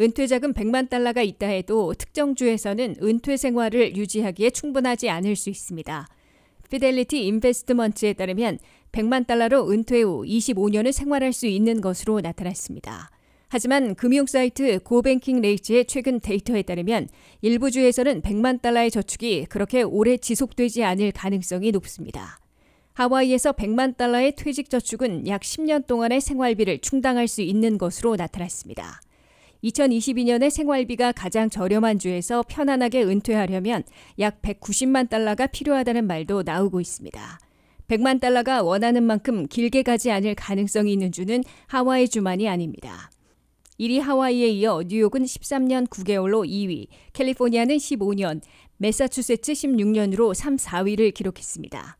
은퇴자금 100만 달러가 있다 해도 특정 주에서는 은퇴 생활을 유지하기에 충분하지 않을 수 있습니다. 피델리티 인베스트먼트에 따르면 100만 달러로 은퇴 후 25년을 생활할 수 있는 것으로 나타났습니다. 하지만 금융 사이트 고뱅킹 레이츠의 최근 데이터에 따르면 일부 주에서는 100만 달러의 저축이 그렇게 오래 지속되지 않을 가능성이 높습니다. 하와이에서 100만 달러의 퇴직 저축은 약 10년 동안의 생활비를 충당할 수 있는 것으로 나타났습니다. 2022년에 생활비가 가장 저렴한 주에서 편안하게 은퇴하려면 약 190만 달러가 필요하다는 말도 나오고 있습니다. 100만 달러가 원하는 만큼 길게 가지 않을 가능성이 있는 주는 하와이 주만이 아닙니다. 1위 하와이에 이어 뉴욕은 13년 9개월로 2위, 캘리포니아는 15년, 메사추세츠 16년으로 3, 4위를 기록했습니다.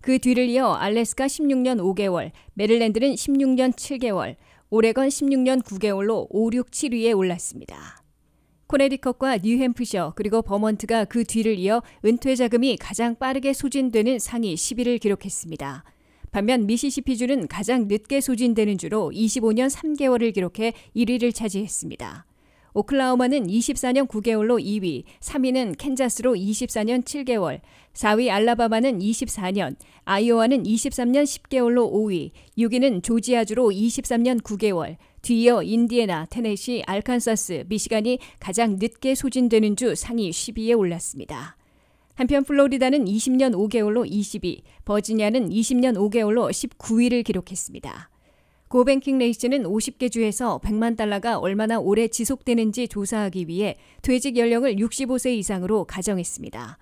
그 뒤를 이어 알래스카 16년 5개월, 메릴랜드는 16년 7개월, 오레건 16년 9개월로 5, 6, 7위에 올랐습니다. 코네리컷과 뉴햄프셔 그리고 버먼트가 그 뒤를 이어 은퇴 자금이 가장 빠르게 소진되는 상위 10위를 기록했습니다. 반면 미시시피주는 가장 늦게 소진되는 주로 25년 3개월을 기록해 1위를 차지했습니다. 오클라호마는 24년 9개월로 2위, 3위는 캔자스로 24년 7개월, 4위 알라바마는 24년, 아이오와는 23년 10개월로 5위, 6위는 조지아주로 23년 9개월, 뒤이어 인디애나, 테네시, 알칸사스, 미시간이 가장 늦게 소진되는 주 상위 10위에 올랐습니다. 한편 플로리다는 20년 5개월로 20위, 버지니아는 20년 5개월로 19위를 기록했습니다. 고뱅킹 레이스는 50개 주에서 100만 달러가 얼마나 오래 지속되는지 조사하기 위해 퇴직 연령을 65세 이상으로 가정했습니다.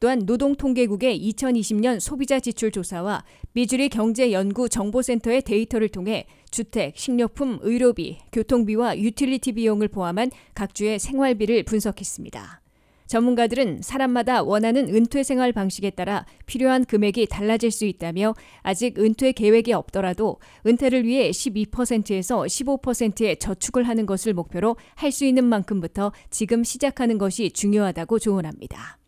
또한 노동통계국의 2020년 소비자 지출 조사와 미주리 경제연구정보센터의 데이터를 통해 주택, 식료품, 의료비, 교통비와 유틸리티 비용을 포함한 각 주의 생활비를 분석했습니다. 전문가들은 사람마다 원하는 은퇴 생활 방식에 따라 필요한 금액이 달라질 수 있다며 아직 은퇴 계획이 없더라도 은퇴를 위해 12%에서 15%의 저축을 하는 것을 목표로 할 수 있는 만큼부터 지금 시작하는 것이 중요하다고 조언합니다.